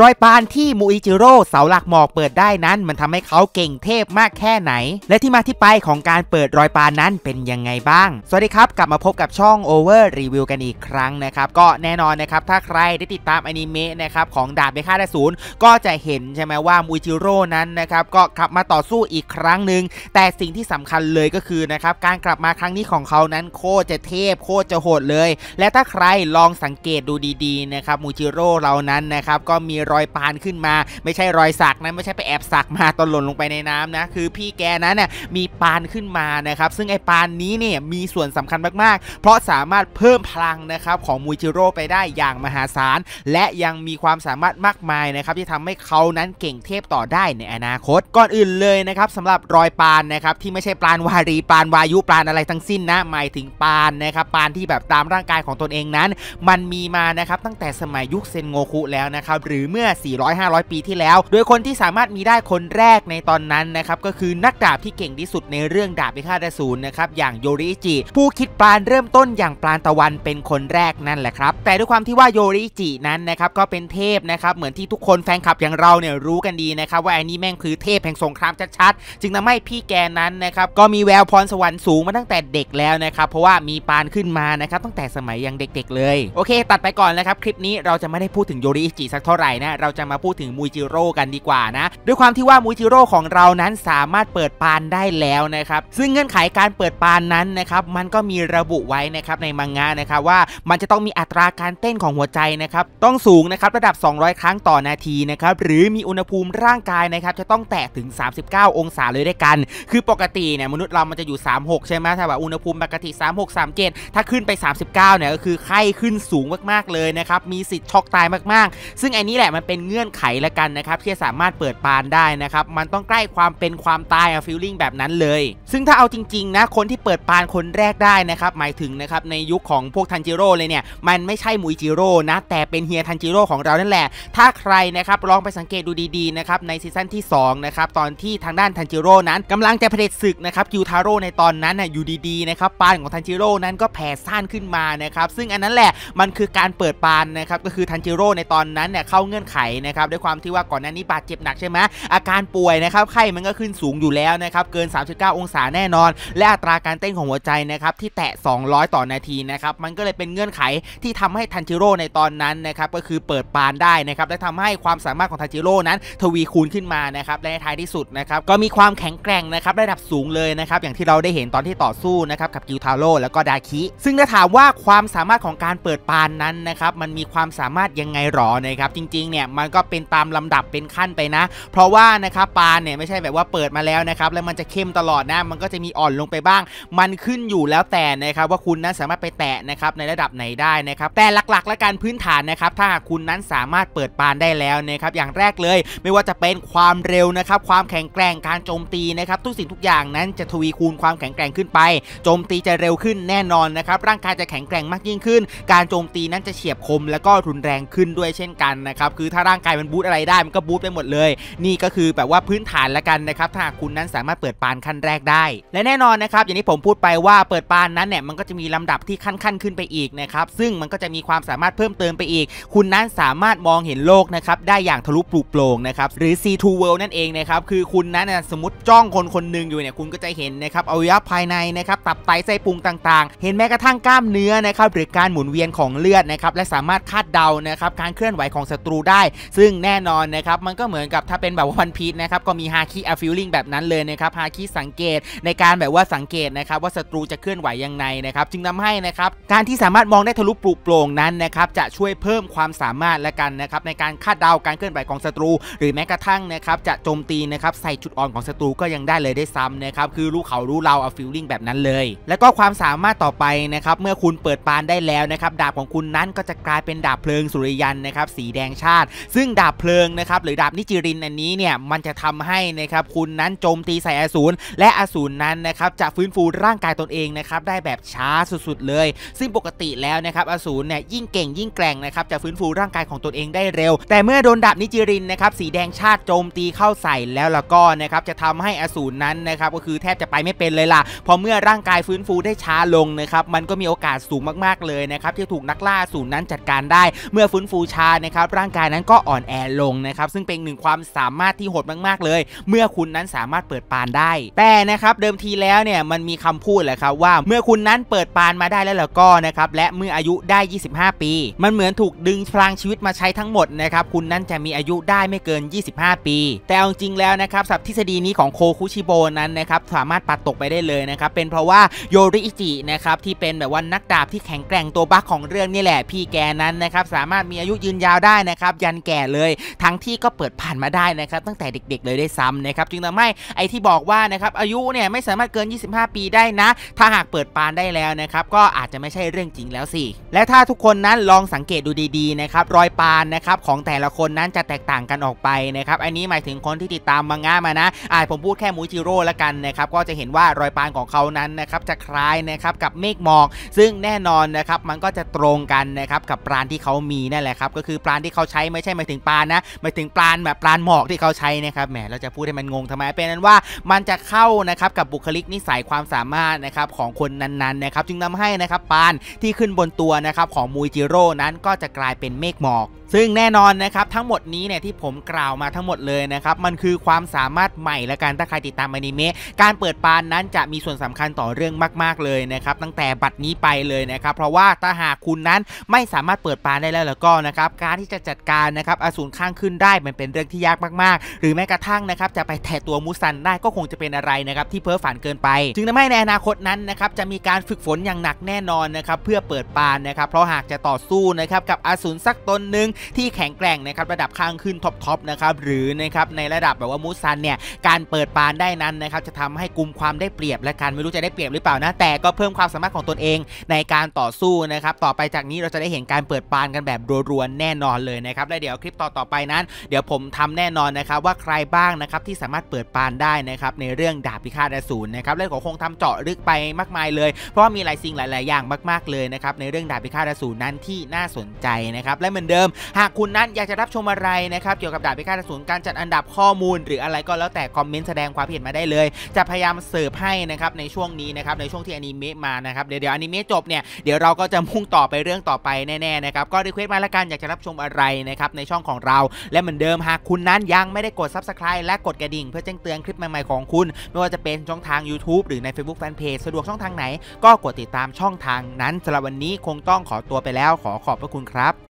รอยปานที่มูอิจิโร่เสาหลักหมอกเปิดได้นั้น มันทำให้เขาเก่งเทพมากแค่ไหน และที่มาที่ไปของการเปิดรอยปานนั้นเป็นยังไงบ้าง สวัสดีครับ กลับมาพบกับช่อง Over Review กันอีกครั้งนะครับก็แน่นอนนะครับถ้าใครได้ติดตามอนิเมะนะครับของดาบเบค่าดศูนย์ก็จะเห็นใช่ไหมว่ามูอิจิโร่นั้นนะครับก็กลับมาต่อสู้อีกครั้งหนึ่งแต่สิ่งที่สำคัญเลยก็คือนะครับการกลับมาครั้งนี้ของเขานั้นโคตรจะเทพโคตรจะโหดเลย และถ้าใครลองสังเกตดูดีๆนะครับมูอิจิโร่เรานั้นนะครับก็มีรอยปานขึ้นมา ไม่ใช่รอยสักนะไม่ใช่ไปแอบสัก มาตอนหล่นลงไปในน้ำนะคือพี่แกนั้นน่ยมีปานขึ้นมานะครับซึ่งไอ้ปานนี้เนี่ยมีส่วนสำคัญมากๆ เพราะสามารถเพิ่มพลังนะครับของมูจิโร่ไปได้อย่างมหาศาลและยังมีความสามารถมากมายนะครับที่ทำให้เขานั้นเก่งเทพต่อได้ในอนาคต ก่อนอื่นเลยนะครับสำหรับรอยปานนะครับที่ไม่ใช่ปานวารีปาน วายุปานอะไรทั้งสิ้นนะหมายถึงปานนะครับปานที่แบบตามร่างกายของตนเองนั้น มันมีมานะครับ ตั้งแต่สมัยยุคเซนโงคุแล้วนะครับหรือเมื่อ 400-500 ปีที่แล้ว โดวยคนที่สามารถมีได้คนแรกในตอนนั้น นะครับ ก็คือนัก ดาบ ที่เก่งที่สุด ในเรื่องดาบพิฆาตศูนย์นะครับ อย่าง โยริจิ ผู้คิดปานเริ่มต้นอย่างปานตะวัน เป็นคนแรกนั่นแหละครับ แต่ ด้วย ความที่ว่า โยริจิ นั้น นะครับ ก็เป็นเทพ นะครับ เหมือนที่ทุกคนแฟนคลับ อย่างเรา เนี่ย รู้กันดี นะครับ ว่า ไอ้นี่ แม่งคือเทพ แห่ง สงคราม ชัด ๆ จึงทำให้ พี่ แก นั้น นะครับก็มีแววพรสวรรค์สูงมาตั้งแต่เด็กแล้วนะครับเพราะว่ามีปานขึ้นมานะครับตั้งแต่สมัยยังเด็ก ๆ เลยโอเค ตัดไปก่อนนะครับคลิปนี้เราจะไม่ได้พูดถึงโยริจิสักเท่าไนะเราจะมาพูดถึงมูจิโร่กันดีกว่านะ ด้วยความที่ว่ามูจิโร่ของเรานั้นสามารถเปิดปานได้แล้วนะครับ ซึ่งเงื่อนไขการเปิดปานนั้นนะครับมันก็มีระบุไว้นะครับในมังงะนะครับว่ามันจะต้องมีอัตราการเต้นของหัวใจนะครับต้องสูงนะครับระดับ 200 ครั้งต่อนาทีนะครับหรือมีอุณหภูมิร่างกายนะครับจะต้องแตะถึง 39 องศาเลยด้วยกัน คือปกติเนี่ยมนุษย์เรามันจะอยู่ 36 ใช่ไหมถ้าแบบอุณหภูมิปกติ 36 37 ถ้าขึ้นไป 39 เนี่ยก็คือไข้ขึ้นสูงมากๆเลยนะครับมีสิทธิ์ช็อกตายมากๆ ซึ่งไอ้นี้แหละละมันเป็นเงื่อนไขและกันนะครับที่สามารถเปิดปานได้นะครับมันต้องใกล้ความเป็นความตายอะฟิลลิ่งแบบนั้นเลย ซึ่งถ้าเอาจริงๆนะคนที่เปิดปานคนแรกได้นะครับหมายถึงนะครับในยุคของพวกทันจิโร่เลยเนี่ยมันไม่ใช่มุยจิโร่นะแต่เป็นเฮียทันจิโร่ของเรานั่นแหละ ถ้าใครนะครับลองไปสังเกตดูดีๆนะครับในซีซั่นที่2นะครับตอนที่ทางด้านทันจิโร่นั้น กำลังจะเผด็จศึกนะครับยูทาโร่ในตอนนั้นนะอยู่ดีๆนะครับปานของทันจิโร่นั้นก็แผ่ซ่านขึ้นมานะครับซึ่งอันนั้นแหละมันคือการเปิดปานนะครับก็คือทันจิโร่ในตอนนั้นเนี่ยเข้าเงื่อนไขนะครับด้วยความที่ว่าก่อนหน้านี้บาดเจ็บหนักใช่ไหมอาการป่วยนะครับไข้มันก็ขึ้นสูงอยู่แล้วนะครับเกิน 39 องศาแน่นอน และอัตราการเต้นของหัวใจนะครับที่แตะ 200 ต่อนาทีนะครับมันก็เลยเป็นเงื่อนไขที่ทำให้ทันจิโร่ในตอนนั้นนะครับก็คือเปิดปานได้นะครับและทำให้ความสามารถของทันจิโร่นั้นทวีคูณขึ้นมานะครับและในท้ายที่สุดนะครับก็มีความแข็งแกร่งนะครับระดับสูงเลยนะครับอย่างที่เราได้เห็นตอนที่ต่อสู้นะครับกับกิวทาโร่แล้วก็ดาคิซึ่งถ้าถามว่าความสามารถของการเปิดปานนั้นนะครับมันมีความสามารถยังไงหรอนะครับจริงเนี่ยมันก็เป็นตามลำดับเป็นขั้นไปนะ เพราะว่านะครับปานเนี่ยไม่ใช่แบบว่าเปิดมาแล้วนะครับ แล้วมันจะเข้มตลอดนะมันก็จะมีอ่อนลงไปบ้าง มันขึ้นอยู่แล้วแต่นะครับ ว่าคุณนั้นสามารถไปแตะนะครับในระดับไหนได้นะครับ แต่หลักๆ และการพื้นฐานนะครับถ้าคุณนั้นสามารถเปิดปานได้แล้วนะครับอย่างแรกเลยไม่ว่าจะเป็นความเร็วนะครับความแข็งแกร่งการโจมตีนะครับ ทุกสิ่งทุกอย่างนั้นจะทวีคูณความแข็งแกร่งขึ้นไป โจมตีจะเร็วขึ้นแน่นอนนะครับ ร่างกายจะแข็งแกร่งมากยิ่งขึ้น การโจมตีนั้นจะเฉียบคม แลวก็รุนแรงขึ้นด้วยเช่นกันนะครับคือถ้าร่างกายมันบูตอะไรได้มันก็บูตไปหมดเลย นี่ก็คือแบบว่าพื้นฐานละกันนะครับถ้าคุณนั้นสามารถเปิดปานขั้นแรกได้และแน่นอนนะครับอย่างที่ผมพูดไปว่าเปิดปานนั้นเนี่ยมันก็จะมีลำดับที่ขั้นขั้นขึ้นไปอีกนะครับซึ่งมันก็จะมีความสามารถเพิ่มเติมไปอีก คุณนั้นสามารถมองเห็นโลกนะครับได้อย่างทะลุปลุกโปร่งนะครับหรือ C2 World นั่นเองนะครับคือคุณนั้นสมมติจ้องคนคนหนึ่งอยู่เนี่ยคุณก็จะเห็นนะครับอวัยวะภายในนะครับตับไตไส้พุงต่าง ๆ เห็นแม้กระทั่งกล้ามเนื้อนะครับหรือการหมุนเวียนของเลือดนะครับและสามารถคาดเดานะครับการเคลื่อนไหวของศัตรูได้ ซึ่งแน่นอนนะครับมันก็เหมือนกับถ้าเป็นแบบวันพีชนะครับก็มีฮาคิอาฟิลลิ่งแบบนั้นเลยนะครับฮาคิสังเกต ในการแบบว่าสังเกตนะครับว่าศัตรูจะเคลื่อนไหวยังไงนะครับจึงทาให้นะครับการที่สามารถมองได้ทะลุปลุกโปร่งนั้นนะครับจะช่วยเพิ่มความสามารถและกันนะครับในการคาดเดาการเคลื่อนไหวของศัตรู หรือแม้กระทั่งนะครับจะโจมตีนะครับใส่จุดอ่อนของศัตรูก็ยังได้เลยได้ซ้ำนะครับคือรู้เขารู้เราเอาฟิลลิ่งแบบนั้นเลย แล้วก็ความสามารถต่อไปนะครับเมื่อคุณเปิดปานได้แล้วนะครับดาบของคุณนั้นก็จะกลายเป็นดาบเพลิงสุริยันนะครับสีแดงชาาติซึ่งดาบเพลิงนะครับหรือ ดาบนิจิรินอันนี้เนี่ยมันจะทำให้นะครับคุณนั้นโจมตีใส่ อสูรและอสูรนั้นนะครับจะฟื้นฟูร่างกายตนเองนะครับได้แบบช้าสุดๆเลย ซึ่งปกติแล้วนะครับอสูรเนี่ยยิ่งเก่ง ยิ่งแกร่งนะครับจะฟื้นฟูร่างกายของตนเองได้เร็ว แต่เมื่อโดนดาบนิจิรินนะครับสีแดงชาติโจมตีเข้าใส่แล้วแล้วก็นะครับจะทำให้อสูรนั้นนะครับก็คือแทบจะไปไม่เป็นเลยล่ะพอเมื่อร่างกายฟื้นฟูได้ช้าลงนะครับมันก็มีโอกาสสูงมากๆเลยนะครับที่ถูกนักล่าสูรนั้นจัดการได้ เมื่อฟื้นฟูช้านะครับร่างกายายนั้นก็อ่อนแอลงนะครับซึ่งเป็นหนึ่งความสามารถที่โหดมากๆเลย เมื่อคุณนั้นสามารถเปิดปานได้ แต่นะครับเดิมทีแล้วเนี่ยมันมีคำพูดแหละครับว่าเมื่อคุณนั้นเปิดปานมาได้แล้วแล้วก็นะครับและเมื่ออายุได้ 25 ปี มันเหมือนถูกดึงพลังชีวิตมาใช้ทั้งหมดนะครับคุณนั้นจะมีอายุได้ไม่เกิน 25 ปี แต่เอาจริงแล้วนะครับสับทฤษฎีนี้ของโคคุชิโบนั้นนะครับสามารถปัดตกไปได้เลยนะครับเป็นเพราะว่าโยริอิจินะครับที่เป็นแบบว่านักดาบที่แข็งแกร่งตัวบักของเรื่องนี่แหละพี่แกนั้นนะครับสามารถมีอายุยืนยาวได้นะคครับยันแก่เลย ทั้งที่ก็เปิดผ่านมาได้นะครับ ตั้งแต่เด็กๆ เลยได้ซ้ำนะครับจึงทำให้ไอที่บอกว่านะครับอายุเนี่ยไม่สามารถเกิน 25 ปีได้นะ ถ้าหากเปิดปานได้แล้วนะครับก็อาจจะไม่ใช่เรื่องจริงแล้วสิและถ้าทุกคนนั้นลองสังเกตดูดีๆนะครับรอยปานนะครับของแต่ละคนนั้นจะแตกต่างกันออกไปนะครับอันนี้หมายถึงคนที่ติดตามมังงะมานะอ่าผมพูดแค่มูจิโร่ละกันนะครับก็จะเห็นว่ารอยปานของเขานั้นนะครับจะคล้ายนะครับกับเมฆหมอกซึ่งแน่นอนนะครับมันก็จะตรงกันนะครับกับปานที่เขามีนั่นแหละครับก็คือปานที่เขาช้ไม่ใช่หมายถึงปลานะหมายถึงปลาแบบปลาหมอกที่เขาใช้นะครับแหมเราจะพูดให้มันงงทำไมเป็นนั้นว่า มันจะเข้านะครับกับบุคลิกนิสัยความสามารถนะครับของคนนั้นๆนะครับจึงทำให้นะครับปานที่ขึ้นบนตัวนะครับของมูจิโร่นั้นก็จะกลายเป็นเมฆหมอกซึ่งแน่นอนนะครับทั้งหมดนี้เนี่ยที่ผมกล่าวมาทั้งหมดเลยนะครับมันคือความสามารถใหม่และการถ้าใครติดตามอนิเมะการเปิดปานนั้นจะมีส่วนสำคัญต่อเรื่องมากๆเลยนะครับ ตั้งแต่บัดนี้ไปเลยนะครับ เพราะว่าถ้าหากคุณนั้นไม่สามารถเปิดปานได้แล้วแล้วก็นะครับการที่จะจัดการนะครับอสูรข้างขึ้นได้มันเป็นเรื่องที่ยากมากๆ หรือแม้กระทั่งนะครับจะไปแทะตัวมูซันได้ก็คงจะเป็นอะไรนะครับที่เพ้อฝันเกินไปจึงทำให้ในอนาคตนั้นนะครับจะมีการฝึกฝนอย่างหนักแน่นอนนะครับเพื่อเปิดปานนะครับ เพราะหากจะต่อสู้นะครับกับอสูรสักตนหนึ่งที่แข็งแกร่งนะครับระดับข้างขึ้นท็อปๆนะครับ หรือนะครับในระดับแบบว่ามูซันเนี่ยการเปิดปานได้นั้นนะครับ จะทำให้กลุ่มความได้เปรียบและการไม่รู้จะได้เปรียบหรือเปล่านะแต่ก็เพิ่มความสามารถของตนเองในการต่อสู้นะครับต่อไปจากนี้เราจะได้เห็นการเปิดปานกันแบบรัวๆ แน่นอนเลยนะครับและเดี๋ยวคลิปต่อๆไปนั้น เดี๋ยวผมทำแน่นอนนะครับว่าใครบ้างนะครับที่สามารถเปิดปานได้นะครับในเรื่องดาบพิฆาตอสูรนะครับและก็คงทำเจาะลึกไปมากมายเลยเพราะมีหลายสิ่งหลาย ๆ อย่างมากๆเลยนะครับในเรื่องดาบพิฆาตอสูรนั้นที่น่าสนใจนะครับและเหมือนเดิมหากคุณนั้นอยากจะรับชมอะไรนะครับเกี่ยวกับดาบพิฆาตอสูรการจัดอันดับข้อมูล หรืออะไรก็แล้วแต่คอมเมนต์แสดงความเห็นมาได้เลย จะพยายามเสิร์ฟให้นะครับในช่วงนี้นะครับในช่วงที่อนิเมะมานะครับเดี๋ยวเดี๋ยวอนิเมะจบเนี่ยเดี๋ยวเราก็จะมุ่งต่อไปเรื่องต่อไปแน่ๆนะครับก็รีเควสต์มาละกันอยากจะรับชมอะไรนะครับในช่องของเรา และเหมือนเดิมหากคุณนั้นยังไม่ได้กด Subscribe และกดกระดิ่ง เพื่อแจ้งเตือนคลิปใหม่ๆของคุณไม่ว่าจะเป็นช่องทาง YouTube หรือใน Facebook Fanpage สะดวกช่องทางไหนก็กดติดตามช่องทางนั้นสำหรับวันนี้คงต้องขอตัวไปแล้วขอขอบพระคุณครับ